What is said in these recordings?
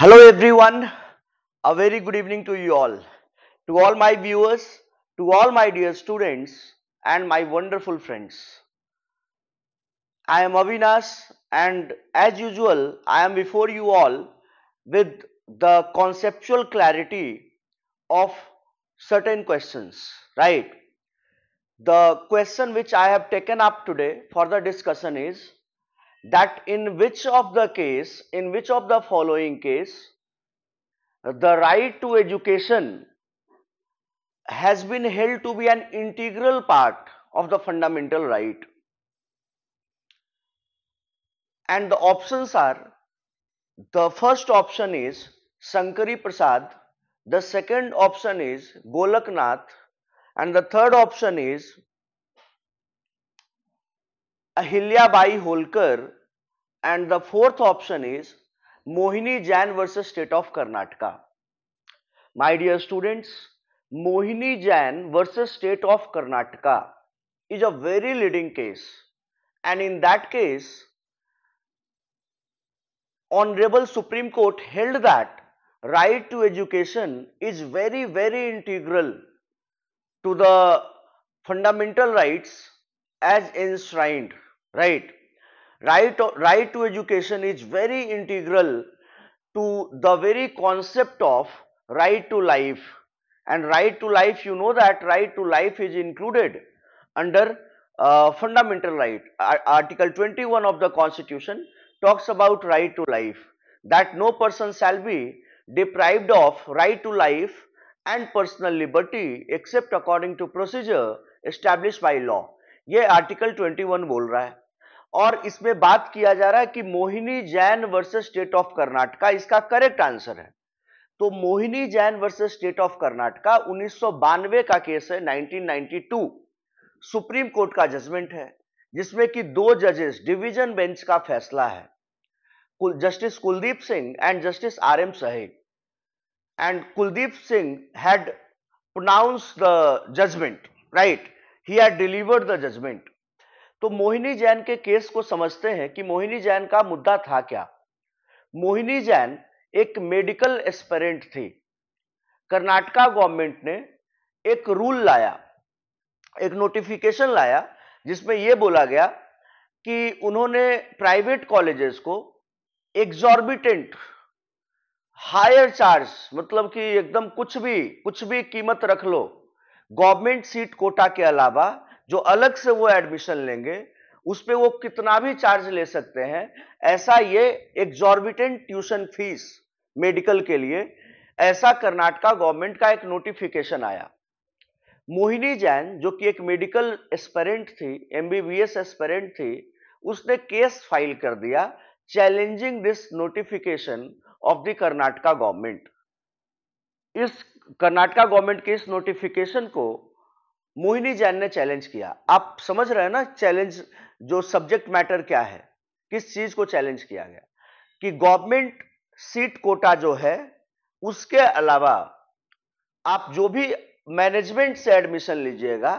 Hello everyone, a very good evening to you all, to all my viewers, to all my dear students and my wonderful friends. I am Avinash and as usual I am before you all with the conceptual clarity of certain questions, right. The question which I have taken up today for the discussion is that in which of the case, in which of the following case, the right to education has been held to be an integral part of the fundamental right. And the options are, the first option is Sankari Prasad, the second option is Golaknath and the third option is Bai Holkar and the fourth option is Mohini Jain versus state of Karnataka. My dear students, Mohini Jain versus state of Karnataka is a very leading case and in that case Honorable Supreme Court held that right to education is very very integral to the fundamental rights as enshrined, right. Right, right to education is very integral to the very concept of right to life and right to life you know that right to life is included under uh, fundamental right article 21 of the constitution talks about right to life that no person shall be deprived of right to life and personal liberty except according to procedure established by law ये article 21 बोल रहा है और इसमें बात किया जा रहा है कि Mohini Jain versus state of Karnataka इसका करेक्ट आंसर है तो Mohini Jain versus state of Karnataka उन्नीस का केस है 1992 सुप्रीम कोर्ट का जजमेंट है जिसमें कि दो जजेस डिवीजन बेंच का फैसला है justice Kuldip Singh and justice R M Sahai and Kuldip Singh had pronounce the judgment right ही हैड डिलीवर्ड द जजमेंट तो मोहिनी जैन के केस को समझते हैं कि मोहिनी जैन का मुद्दा था क्या मोहिनी जैन एक मेडिकल एस्पेरेंट थी कर्नाटका गवर्नमेंट ने एक रूल लाया एक नोटिफिकेशन लाया जिसमें यह बोला गया कि उन्होंने प्राइवेट कॉलेजेस को एग्जॉर्बिटेंट हायर चार्ज मतलब कि एकदम कुछ भी कुछ भी कीमत रख लो गवर्नमेंट सीट कोटा के अलावा जो अलग से वो एडमिशन लेंगे उस पर वो कितना भी चार्ज ले सकते हैं ऐसा ये एग्जॉर्बिटेंट ट्यूशन फीस मेडिकल के लिए ऐसा कर्नाटका गवर्नमेंट का एक नोटिफिकेशन आया मोहिनी जैन जो कि एक मेडिकल एस्पेरेंट थी एमबीबीएस एस्पेरेंट थी उसने केस फाइल कर दिया challenging this notification of the Karnataka government इस कर्नाटका गवर्नमेंट के इस नोटिफिकेशन को मोहिनी जैन ने चैलेंज किया आप समझ रहे हैं ना चैलेंज जो सब्जेक्ट मैटर क्या है किस चीज को चैलेंज किया गया कि गवर्नमेंट सीट कोटा जो है उसके अलावा आप जो भी मैनेजमेंट से एडमिशन लीजिएगा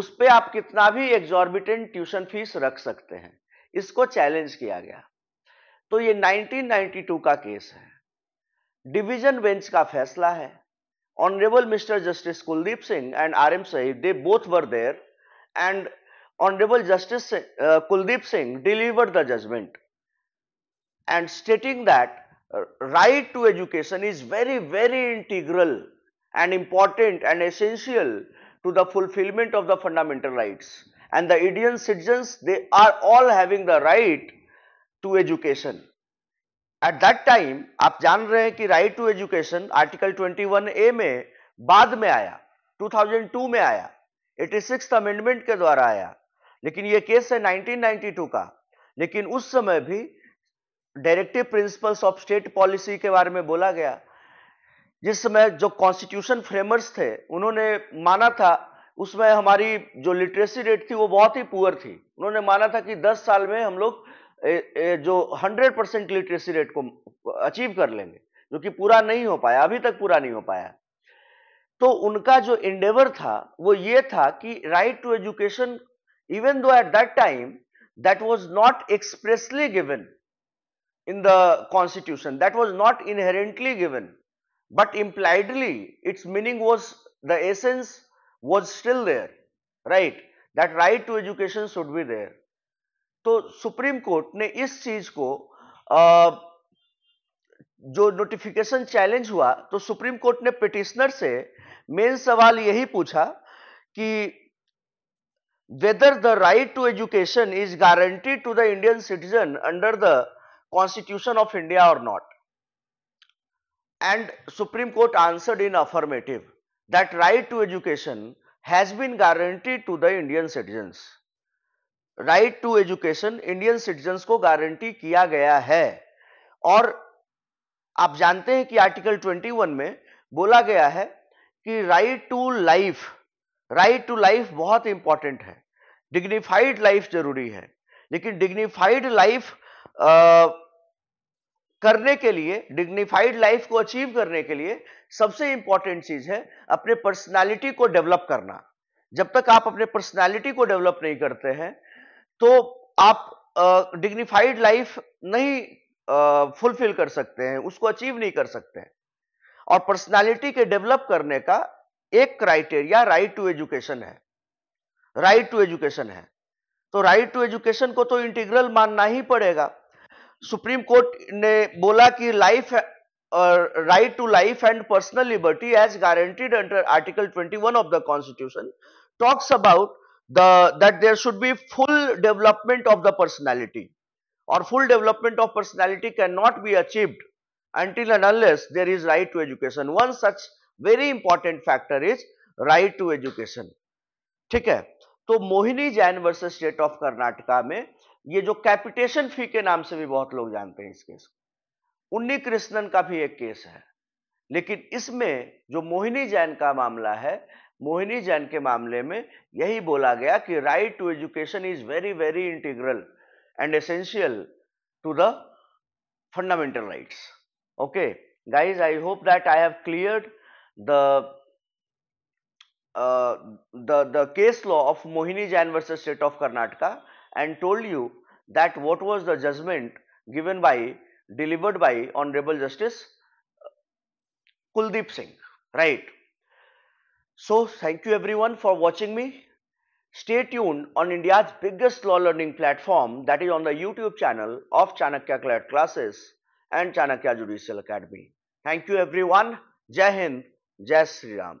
उस पर आप कितना भी एग्जॉर्बिटेंट ट्यूशन फीस रख सकते हैं इसको चैलेंज किया गया तो ये 1992 का केस है डिवीजन बेंच का फैसला है Honorable Mr. Justice Kuldeep Singh and RM Sahib, they both were there and Honorable Justice uh, Kuldeep Singh delivered the judgment and stating that uh, right to education is very, very integral and important and essential to the fulfillment of the fundamental rights. And the Indian citizens, they are all having the right to education. At that time आप जान रहे हैं कि right to education article 21 A में बाद में आया 2002 में आया 86th अमेंडमेंट के द्वारा आया लेकिन ये केस है 1992 का लेकिन उस समय भी directive principles of state policy के बारे में बोला गया जिस समय जो कॉन्स्टिट्यूशन फ्रेमर्स थे उन्होंने माना था उसमें हमारी जो लिटरेसी रेट थी वो बहुत ही पुअर थी उन्होंने माना था कि 10 साल में हम लोग ए, ए, जो 100 परसेंट लिटरेसी रेट को अचीव कर लेंगे जो कि पूरा नहीं हो पाया अभी तक पूरा नहीं हो पाया तो उनका जो इंडेवर था वो ये था कि right to education even though at that time that was not expressly given in the constitution that was not inherently given but impliedly its meaning was the essence was still there right that right to education should be there तो supreme court ने इस चीज को आ, जो notification challenge हुआ तो supreme court ने petitioner से मेन सवाल यही पूछा कि whether the right to education is guaranteed to the Indian citizen under the constitution of India और not and supreme court answered in affirmative that right to education has been guaranteed to the Indian citizen right to education Indian citizens को guarantee किया गया है और आप जानते हैं कि आर्टिकल 21 में बोला गया है कि right to life right to life बहुत इंपॉर्टेंट है डिग्निफाइड लाइफ जरूरी है लेकिन डिग्निफाइड लाइफ करने के लिए डिग्निफाइड लाइफ को अचीव करने के लिए सबसे इंपॉर्टेंट चीज है अपने पर्सनालिटी को डेवलप करना जब तक आप अपने पर्सनालिटी को डेवलप नहीं करते हैं तो आप डिग्निफाइड लाइफ नहीं फुलफिल कर सकते हैं उसको अचीव नहीं कर सकते हैं और पर्सनालिटी के डेवलप करने का एक क्राइटेरिया राइट टू एजुकेशन है राइट टू एजुकेशन है तो राइट टू एजुकेशन को तो इंटीग्रल मानना ही पड़ेगा सुप्रीम कोर्ट ने बोला कि life right to life and personal liberty as guaranteed under article 21 of the constitution talks about the that there should be full development of the personality or full development of personality cannot be achieved until and unless there is right to education one such very important factor is right to education theek hai to mohini jain versus state of karnataka mein ye jo capitation fee ke naam se bhi bahut log jante hain is case ko unni krishnan ka bhi ek case hai lekin isme jo mohini jain ka mamla hai Mohini Jain के मामले में यही बोला गया कि right to education is very very integral and essential to the fundamental rights okay guys i hope that i have cleared the uh, the the case law of mohini jain versus state of karnataka and told you that what was the judgment given by delivered by honorable justice kuldeep singh right So thank you everyone for watching me. Stay tuned on India's biggest law learning platform that is on the YouTube channel of Chanakya Cloud Classes and Chanakya Judicial Academy. Thank you everyone. Jai Hind. Jai Sri Ram.